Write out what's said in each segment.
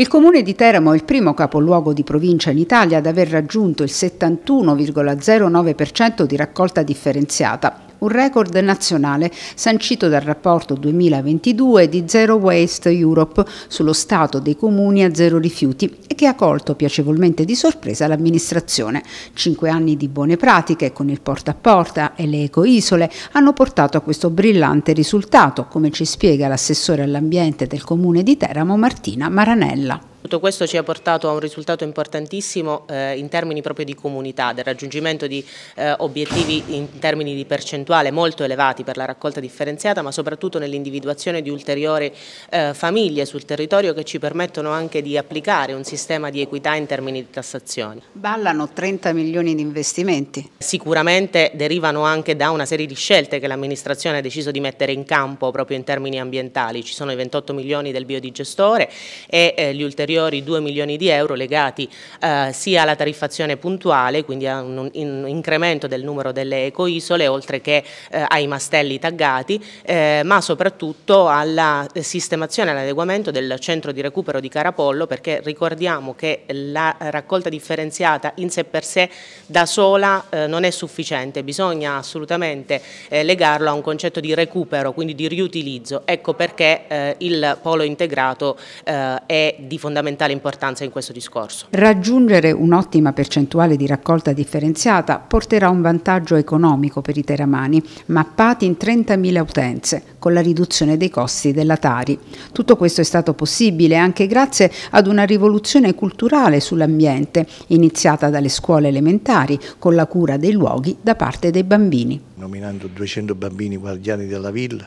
Il comune di Teramo è il primo capoluogo di provincia in Italia ad aver raggiunto il 71,09% di raccolta differenziata, un record nazionale sancito dal rapporto 2022 di Zero Waste Europe sullo stato dei comuni a zero rifiuti e che ha colto piacevolmente di sorpresa l'amministrazione. Cinque anni di buone pratiche con il porta a porta e le ecoisole hanno portato a questo brillante risultato, come ci spiega l'assessore all'ambiente del comune di Teramo Martina Maranella. Tutto questo ci ha portato a un risultato importantissimo eh, in termini proprio di comunità, del raggiungimento di eh, obiettivi in termini di percentuale molto elevati per la raccolta differenziata, ma soprattutto nell'individuazione di ulteriori eh, famiglie sul territorio che ci permettono anche di applicare un sistema di equità in termini di tassazioni. Ballano 30 milioni di investimenti. Sicuramente derivano anche da una serie di scelte che l'amministrazione ha deciso di mettere in campo proprio in termini ambientali. Ci sono i 28 milioni del biodigestore e eh, gli ulteriori ulteriori 2 milioni di euro legati eh, sia alla tariffazione puntuale, quindi a un, un incremento del numero delle ecoisole, oltre che eh, ai mastelli taggati, eh, ma soprattutto alla sistemazione e all'adeguamento del centro di recupero di Carapollo, perché ricordiamo che la raccolta differenziata in sé per sé da sola eh, non è sufficiente, bisogna assolutamente eh, legarlo a un concetto di recupero, quindi di riutilizzo. Ecco perché eh, il polo integrato è di fondamentale fondamentale importanza in questo discorso. Raggiungere un'ottima percentuale di raccolta differenziata porterà un vantaggio economico per i teramani, mappati in 30.000 utenze, con la riduzione dei costi della Tari. Tutto questo è stato possibile anche grazie ad una rivoluzione culturale sull'ambiente, iniziata dalle scuole elementari, con la cura dei luoghi da parte dei bambini. Nominando 200 bambini guardiani della villa,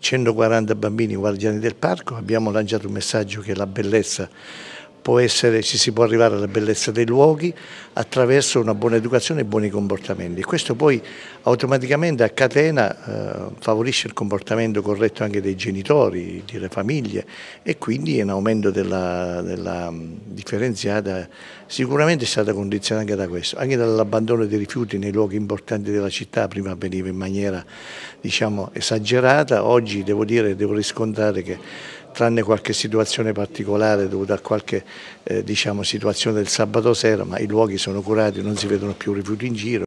140 bambini guardiani del parco, abbiamo lanciato un messaggio che la bellezza essere, ci si può arrivare alla bellezza dei luoghi attraverso una buona educazione e buoni comportamenti. Questo poi automaticamente a catena eh, favorisce il comportamento corretto anche dei genitori, delle famiglie e quindi in aumento della, della mm, differenziata sicuramente è stata condizionata anche da questo, anche dall'abbandono dei rifiuti nei luoghi importanti della città, prima avveniva in maniera diciamo, esagerata, oggi devo dire, devo riscontrare che tranne qualche situazione particolare dovuta a qualche eh, diciamo, situazione del sabato sera, ma i luoghi sono curati, non si vedono più rifiuti in giro